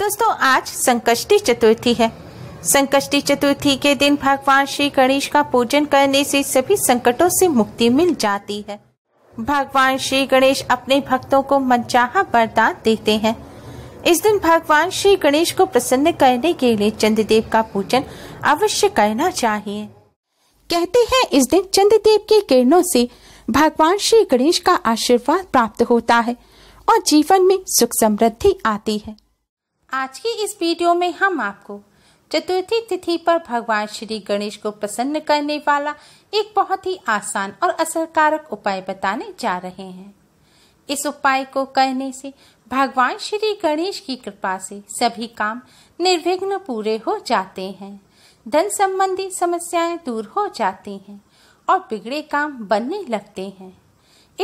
दोस्तों आज संकष्टी चतुर्थी है संकष्टी चतुर्थी के दिन भगवान श्री गणेश का पूजन करने से सभी संकटों से मुक्ति मिल जाती है भगवान श्री गणेश अपने भक्तों को मनचाहा वरदान देते हैं इस दिन भगवान श्री गणेश को प्रसन्न करने के लिए चंद्रदेव का पूजन अवश्य करना चाहिए कहते हैं इस दिन चंद्रदेव की किरणों से भगवान श्री गणेश का आशीर्वाद प्राप्त होता है और जीवन में सुख समृद्धि आती है आज की इस वीडियो में हम आपको चतुर्थी तिथि पर भगवान श्री गणेश को प्रसन्न करने वाला एक बहुत ही आसान और असरकारक उपाय बताने जा रहे हैं इस उपाय को करने से भगवान श्री गणेश की कृपा से सभी काम निर्विघ्न पूरे हो जाते हैं धन संबंधी समस्याएं दूर हो जाती हैं और बिगड़े काम बनने लगते हैं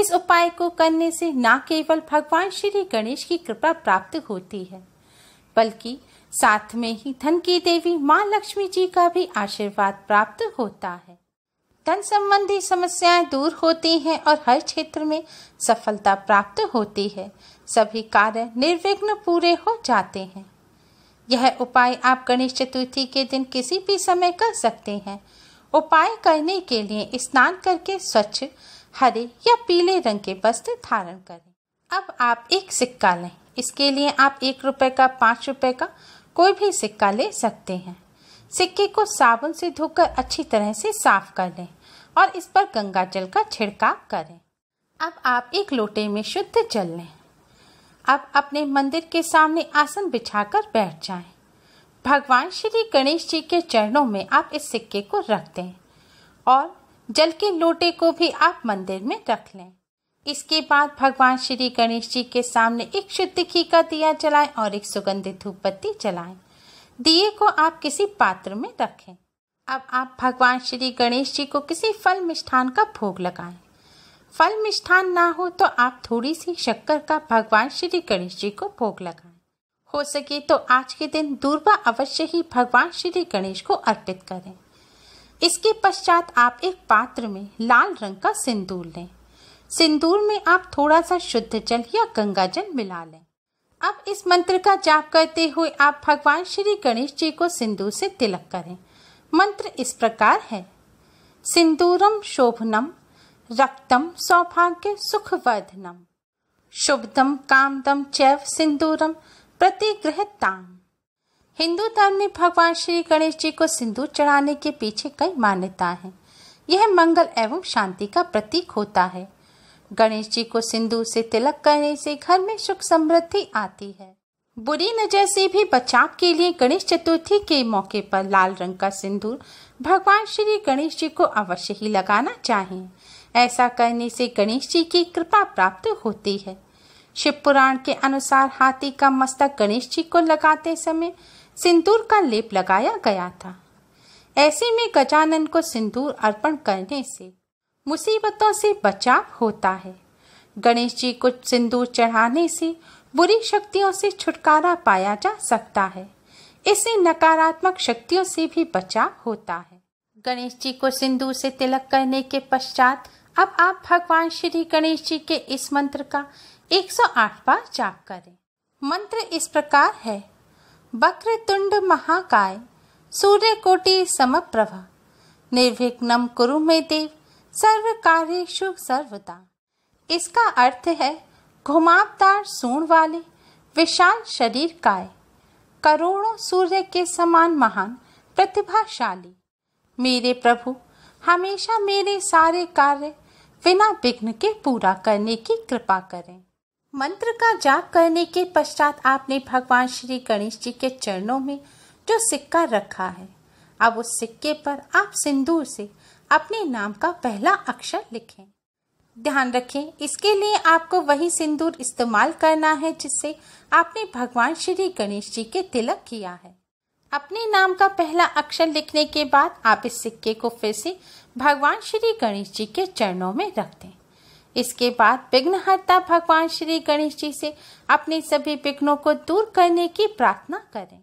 इस उपाय को करने से न केवल भगवान श्री गणेश की कृपा प्राप्त होती है बल्कि साथ में ही धन की देवी माँ लक्ष्मी जी का भी आशीर्वाद प्राप्त होता है धन संबंधी समस्याएं दूर होती हैं और हर क्षेत्र में सफलता प्राप्त होती है सभी कार्य निर्विघ्न पूरे हो जाते हैं यह उपाय आप गणेश चतुर्थी के दिन किसी भी समय कर सकते हैं उपाय करने के लिए स्नान करके स्वच्छ हरे या पीले रंग के वस्त्र धारण करें अब आप एक सिक्का लें इसके लिए आप एक रुपए का पाँच रुपए का कोई भी सिक्का ले सकते हैं सिक्के को साबुन से धोकर अच्छी तरह से साफ कर लें और इस पर गंगा जल का छिड़काव करें अब आप एक लोटे में शुद्ध जल लें अब अपने मंदिर के सामने आसन बिछाकर बैठ जाएं। भगवान श्री गणेश जी के चरणों में आप इस सिक्के को रख दें और जल के लोटे को भी आप मंदिर में रख लें इसके बाद भगवान श्री गणेश जी के सामने एक शुद्ध घी का दिया जलाएं और एक सुगंधित धूपबत्ती जलाएं। दिए को आप किसी पात्र में रखें अब आप भगवान श्री गणेश जी को किसी फल मिष्ठान का भोग लगाएं। फल मिष्ठान ना हो तो आप थोड़ी सी शक्कर का भगवान श्री गणेश जी को भोग लगाएं। हो सके तो आज के दिन दूरबा अवश्य ही भगवान श्री गणेश को अर्पित करें इसके पश्चात आप एक पात्र में लाल रंग का सिंदूर लें सिंदूर में आप थोड़ा सा शुद्ध जल या गंगा जल मिला लें अब इस मंत्र का जाप करते हुए आप भगवान श्री गणेश जी को सिंदूर से तिलक करें मंत्र इस प्रकार है सिंदूरम शोभनम रक्तम सौभाग्य सुख वर्धनम शुभदम कामदम चैव सिंदूरम प्रतिग्रहताम हिंदू धर्म में भगवान श्री गणेश जी को सिंदूर चढ़ाने के पीछे कई मान्यता है यह मंगल एवं शांति का प्रतीक होता है गणेश जी को सिंदूर से तिलक करने से घर में सुख समृद्धि आती है बुरी नजर से भी बचाव के लिए गणेश चतुर्थी के मौके पर लाल रंग का सिंदूर भगवान श्री गणेश जी को अवश्य ही लगाना चाहिए ऐसा करने से गणेश जी की कृपा प्राप्त होती है शिव पुराण के अनुसार हाथी का मस्तक गणेश जी को लगाते समय सिंदूर का लेप लगाया गया था ऐसे में गजानन को सिंदूर अर्पण करने से मुसीबतों से बचाव होता है गणेश जी को सिंदूर चढ़ाने से बुरी शक्तियों से छुटकारा पाया जा सकता है इससे नकारात्मक शक्तियों से भी बचाव होता है गणेश जी को सिंदूर से तिलक करने के पश्चात अब आप भगवान श्री गणेश जी के इस मंत्र का 108 बार जाप करें मंत्र इस प्रकार है बक्र तुंड महाकाय सूर्य कोटि प्रभा निर्विघ्नम कुरु में देव सर्व कार्य शुभ सर्वदा इसका अर्थ है घुमावदार सूण वाले विशाल शरीर काय करोड़ों सूर्य के समान महान प्रतिभाशाली मेरे प्रभु हमेशा मेरे सारे कार्य बिना विघ्न के पूरा करने की कृपा करें मंत्र का जाप करने के पश्चात आपने भगवान श्री गणेश जी के चरणों में जो सिक्का रखा है अब उस सिक्के पर आप सिंदूर से अपने नाम का पहला अक्षर लिखें ध्यान रखें इसके लिए आपको वही सिंदूर इस्तेमाल करना है जिससे आपने भगवान श्री गणेश जी के तिलक किया है अपने नाम का पहला अक्षर लिखने के बाद आप इस सिक्के को फिर से भगवान श्री गणेश जी के चरणों में रख दें इसके बाद विघ्नहर्ता भगवान श्री गणेश जी से अपने सभी विघ्नों को दूर करने की प्रार्थना करें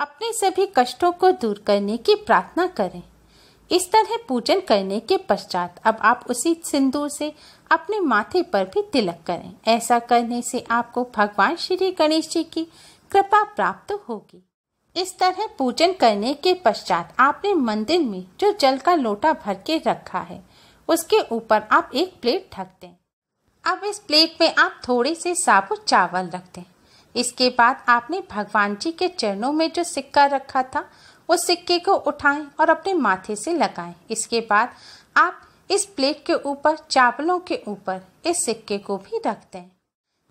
अपने सभी कष्टों को दूर करने की प्रार्थना करें इस तरह पूजन करने के पश्चात अब आप उसी सिंदूर से अपने माथे पर भी तिलक करें ऐसा करने से आपको भगवान श्री गणेश जी की कृपा प्राप्त होगी इस तरह पूजन करने के पश्चात आपने मंदिर में जो जल का लोटा भर के रखा है उसके ऊपर आप एक प्लेट ढक दें अब इस प्लेट में आप थोड़े से साबुत चावल रख दें इसके बाद आपने भगवान जी के चरणों में जो सिक्का रखा था उस सिक्के को उठाएं और अपने माथे से लगाएं इसके बाद आप इस प्लेट के ऊपर चावलों के ऊपर इस सिक्के को भी रख दें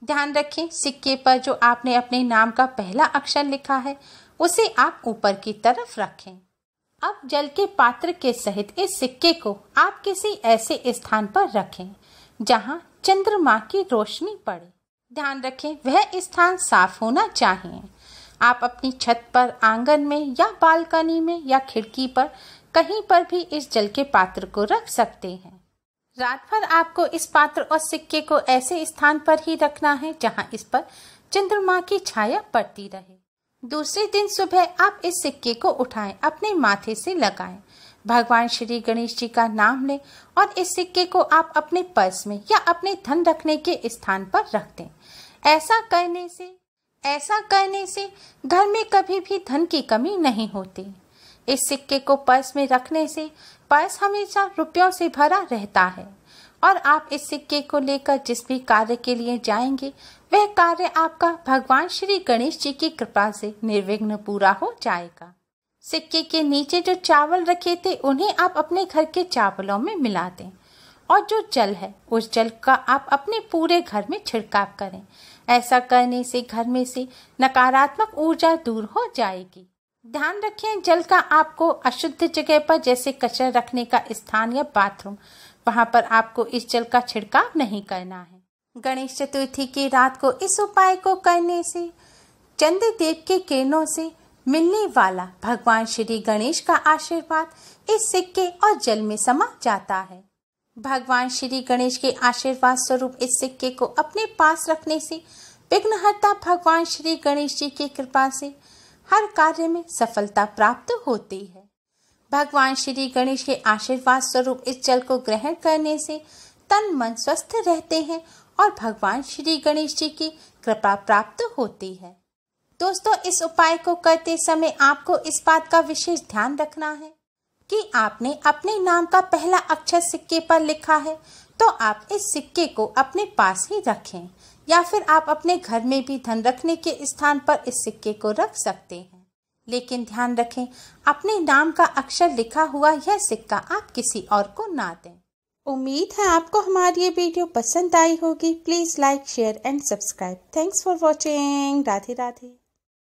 ध्यान रखें सिक्के पर जो आपने अपने नाम का पहला अक्षर लिखा है उसे आप ऊपर की तरफ रखें अब जल के पात्र के सहित इस सिक्के को आप किसी ऐसे स्थान पर रखें जहां चंद्रमा की रोशनी पड़े ध्यान रखें वह स्थान साफ होना चाहिए आप अपनी छत पर आंगन में या बालकनी में या खिड़की पर कहीं पर भी इस जल के पात्र को रख सकते हैं रात भर आपको इस पात्र और सिक्के को ऐसे स्थान पर ही रखना है जहां इस पर चंद्रमा की छाया पड़ती रहे दूसरे दिन सुबह आप इस सिक्के को उठाएं अपने माथे से लगाएं भगवान श्री गणेश जी का नाम लें और इस सिक्के को आप अपने पर्स में या अपने धन रखने के स्थान पर रख दें ऐसा करने से ऐसा कहने से घर में कभी भी धन की कमी नहीं होती इस सिक्के को पर्स में रखने से पर्स हमेशा रुपयों से भरा रहता है और आप इस सिक्के को लेकर जिस भी कार्य के लिए जाएंगे वह कार्य आपका भगवान श्री गणेश जी की कृपा से निर्विघ्न पूरा हो जाएगा सिक्के के नीचे जो चावल रखे थे उन्हें आप अपने घर के चावलों में मिला दें और जो जल है उस जल का आप अपने पूरे घर में छिड़काव करें ऐसा करने से घर में से नकारात्मक ऊर्जा दूर हो जाएगी ध्यान रखें जल का आपको अशुद्ध जगह पर जैसे कचरा रखने का स्थान या बाथरूम वहां पर आपको इस जल का छिड़काव नहीं करना है गणेश चतुर्थी की रात को इस उपाय को करने से चंद्र देव के किरणों से मिलने वाला भगवान श्री गणेश का आशीर्वाद इस सिक्के और जल में समा जाता है भगवान श्री गणेश के आशीर्वाद स्वरूप इस सिक्के को अपने पास रखने से विघ्नहर्ता भगवान श्री गणेश जी की कृपा से हर कार्य में सफलता प्राप्त होती है भगवान श्री गणेश के आशीर्वाद स्वरूप इस जल को ग्रहण करने से तन मन स्वस्थ रहते हैं और भगवान श्री गणेश जी की कृपा प्राप्त होती है दोस्तों इस उपाय को करते समय आपको इस बात का विशेष ध्यान रखना है कि आपने अपने नाम का पहला अक्षर सिक्के पर लिखा है तो आप इस सिक्के को अपने पास ही रखें या फिर आप अपने घर में भी धन रखने के स्थान पर इस सिक्के को रख सकते हैं लेकिन ध्यान रखें अपने नाम का अक्षर लिखा हुआ यह सिक्का आप किसी और को ना दें उम्मीद है आपको हमारी ये वीडियो पसंद आई होगी please like share and subscribe thanks for watching Radhe Radhe